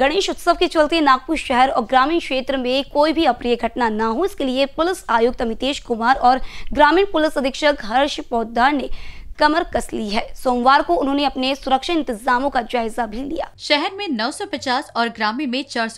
गणेश उत्सव के चलते नागपुर शहर और ग्रामीण क्षेत्र में कोई भी अप्रिय घटना न हो इसके लिए पुलिस आयुक्त अमितेश कुमार और ग्रामीण पुलिस अधीक्षक हर्ष पोदार ने कमर कस ली है सोमवार को उन्होंने अपने सुरक्षा इंतजामों का जायजा भी लिया शहर में 950 और ग्रामीण में चार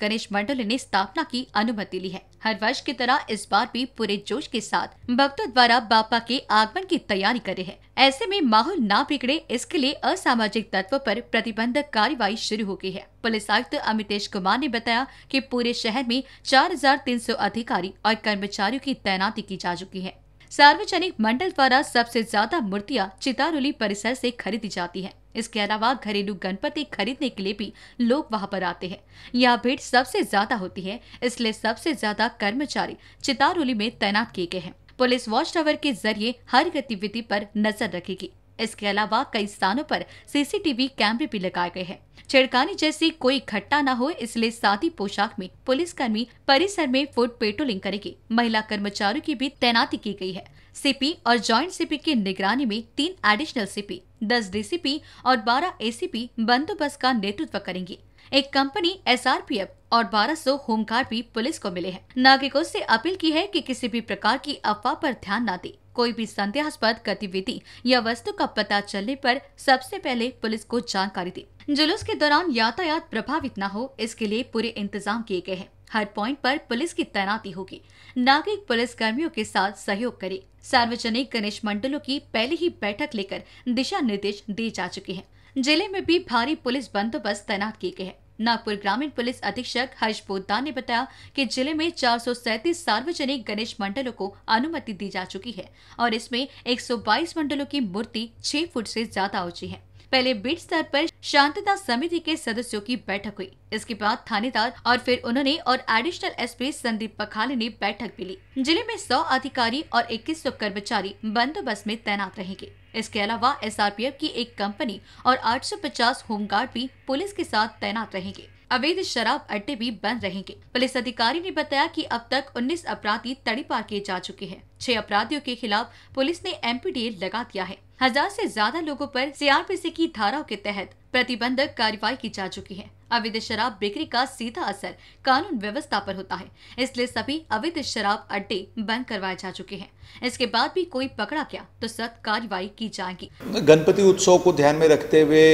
गणेश मंडल ने स्थापना की अनुमति ली है हर वर्ष की तरह इस बार भी पूरे जोश के साथ भक्तों द्वारा बापा के आगमन की तैयारी करे है ऐसे में माहौल ना बिगड़े इसके लिए असामाजिक तत्व पर प्रतिबंधक कार्यवाही शुरू हो गई है पुलिस आयुक्त अमितेश कुमार ने बताया कि पूरे शहर में 4,300 अधिकारी और कर्मचारियों की तैनाती की जा चुकी है सार्वजनिक मंडल द्वारा सबसे ज्यादा मूर्तियां चितारोली परिसर से खरीदी जाती हैं। इसके अलावा घरेलू गणपति खरीदने के लिए भी लोग वहां पर आते हैं यह भीड़ सबसे ज्यादा होती है इसलिए सबसे ज्यादा कर्मचारी चितारोली में तैनात किए गए हैं पुलिस वॉच टावर के जरिए हर गतिविधि पर नजर रखेगी इसके अलावा कई स्थानों पर सीसीटीवी कैमरे भी लगाए गए हैं छिड़कानी जैसी कोई घटना न हो इसलिए सादी पोशाक में पुलिसकर्मी परिसर में फूड पेट्रोलिंग करेगी महिला कर्मचारियों की भी तैनाती की गई है सीपी और जॉइंट सीपी की निगरानी में तीन एडिशनल सीपी दस डीसीपी और बारह एसीपी बंदोबस्त का नेतृत्व करेंगी एक कंपनी एसआरपीएफ और 1200 होमगार्ड भी पुलिस को मिले हैं नागरिकों से अपील की है कि किसी भी प्रकार की अफवाह पर ध्यान न दें कोई भी संदेहास्पद गतिविधि या वस्तु का पता चलने पर सबसे पहले पुलिस को जानकारी दी जुलूस के दौरान यातायात प्रभावित न हो इसके लिए पूरे इंतजाम किए गए हैं हर पॉइंट पर पुलिस की तैनाती होगी नागरिक पुलिस कर्मियों के साथ सहयोग करे सार्वजनिक गणेश मंडलों की पहले ही बैठक लेकर दिशा निर्देश दिए जा चुके हैं जिले में भी भारी पुलिस बंदोबस्त तैनात किए गए हैं नागपुर ग्रामीण पुलिस अधीक्षक हर्ष पोदा ने बताया कि जिले में 437 सार्वजनिक गणेश मंडलों को अनुमति दी जा चुकी है और इसमें 122 मंडलों की मूर्ति 6 फुट से ज्यादा ऊंची है पहले बीट स्तर पर शांतता समिति के सदस्यों की बैठक हुई इसके बाद थानेदार और फिर उन्होंने और एडिशनल एसपी संदीप पखाले ने बैठक भी ली जिले में सौ अधिकारी और इक्कीस सौ कर्मचारी बंदोबस्त में तैनात रहेंगे इसके अलावा एसआरपीएफ की एक कंपनी और 850 होमगार्ड भी पुलिस के साथ तैनात रहेंगे अवैध शराब अड्डे भी बंद रहेंगे पुलिस अधिकारी ने बताया कि अब तक 19 अपराधी तड़ी पार किए जा चुके हैं छह अपराधियों के खिलाफ पुलिस ने एमपीडीए लगा दिया है हजार से ज्यादा लोगों पर सीआरपीसी की धाराओं के तहत प्रतिबंधक कार्रवाई की जा चुकी है अवैध शराब बिक्री का सीधा असर कानून व्यवस्था पर होता है इसलिए सभी अवैध शराब अड्डे बंद करवाए जा चुके हैं इसके बाद भी कोई पकड़ा गया तो सख्त कार्रवाई की जाएगी गणपति उत्सव को ध्यान में रखते हुए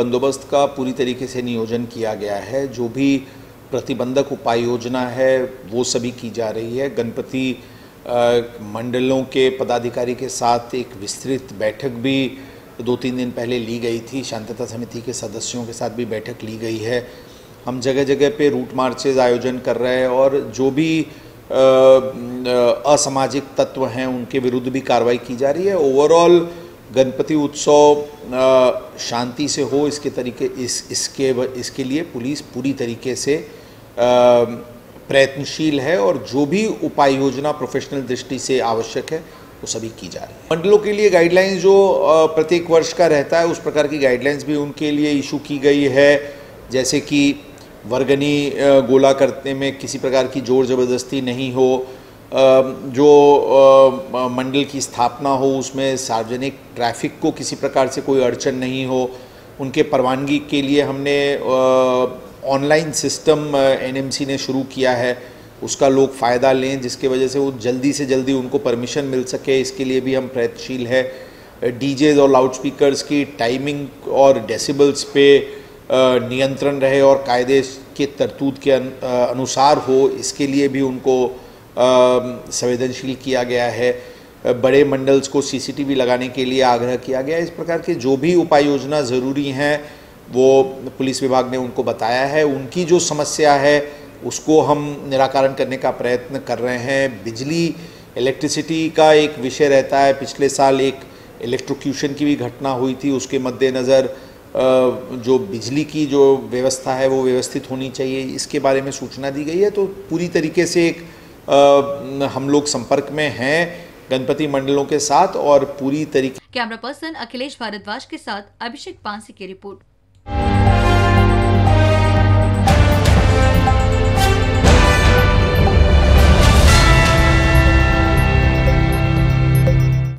बंदोबस्त का पूरी तरीके से नियोजन किया गया है जो भी प्रतिबंधक उपाय योजना है वो सभी की जा रही है गणपति मंडलों के पदाधिकारी के साथ एक विस्तृत बैठक भी दो तीन दिन पहले ली गई थी शांतता समिति के सदस्यों के साथ भी बैठक ली गई है हम जगह जगह पे रूट मार्चेज आयोजन कर रहे हैं और जो भी असामाजिक तत्व हैं उनके विरुद्ध भी कार्रवाई की जा रही है ओवरऑल गणपति उत्सव शांति से हो इसके तरीके इस इसके इसके लिए पुलिस पूरी तरीके से आ, प्रयत्नशील है और जो भी उपाय योजना प्रोफेशनल दृष्टि से आवश्यक है वो सभी की जा रही है मंडलों के लिए गाइडलाइंस जो प्रत्येक वर्ष का रहता है उस प्रकार की गाइडलाइंस भी उनके लिए इशू की गई है जैसे कि वर्गनी गोला करने में किसी प्रकार की जोर ज़बरदस्ती नहीं हो जो मंडल की स्थापना हो उसमें सार्वजनिक ट्रैफिक को किसी प्रकार से कोई अड़चन नहीं हो उनके परवानगी के लिए हमने ऑनलाइन सिस्टम एनएमसी ने शुरू किया है उसका लोग फ़ायदा लें जिसके वजह से वो जल्दी से जल्दी उनको परमिशन मिल सके इसके लिए भी हम प्रयत्नशील है डीजे uh, और लाउडस्पीकर्स की टाइमिंग और डेसिबल्स पे uh, नियंत्रण रहे और कायदे के तरतूत के uh, अनुसार हो इसके लिए भी उनको um, संवेदनशील किया गया है बड़े मंडल्स को सीसीटीवी लगाने के लिए आग्रह किया गया इस प्रकार के जो भी उपाय योजना ज़रूरी हैं वो पुलिस विभाग ने उनको बताया है उनकी जो समस्या है उसको हम निराकरण करने का प्रयत्न कर रहे हैं बिजली इलेक्ट्रिसिटी का एक विषय रहता है पिछले साल एक इलेक्ट्रोक्यूशन की भी घटना हुई थी उसके मद्देनज़र जो बिजली की जो व्यवस्था है वो व्यवस्थित होनी चाहिए इसके बारे में सूचना दी गई है तो पूरी तरीके से एक हम लोग संपर्क में हैं गणपति मंडलों के साथ और पूरी तरीके कैमरा पर्सन अखिलेश भारद्वाज के साथ अभिषेक पांसी की रिपोर्ट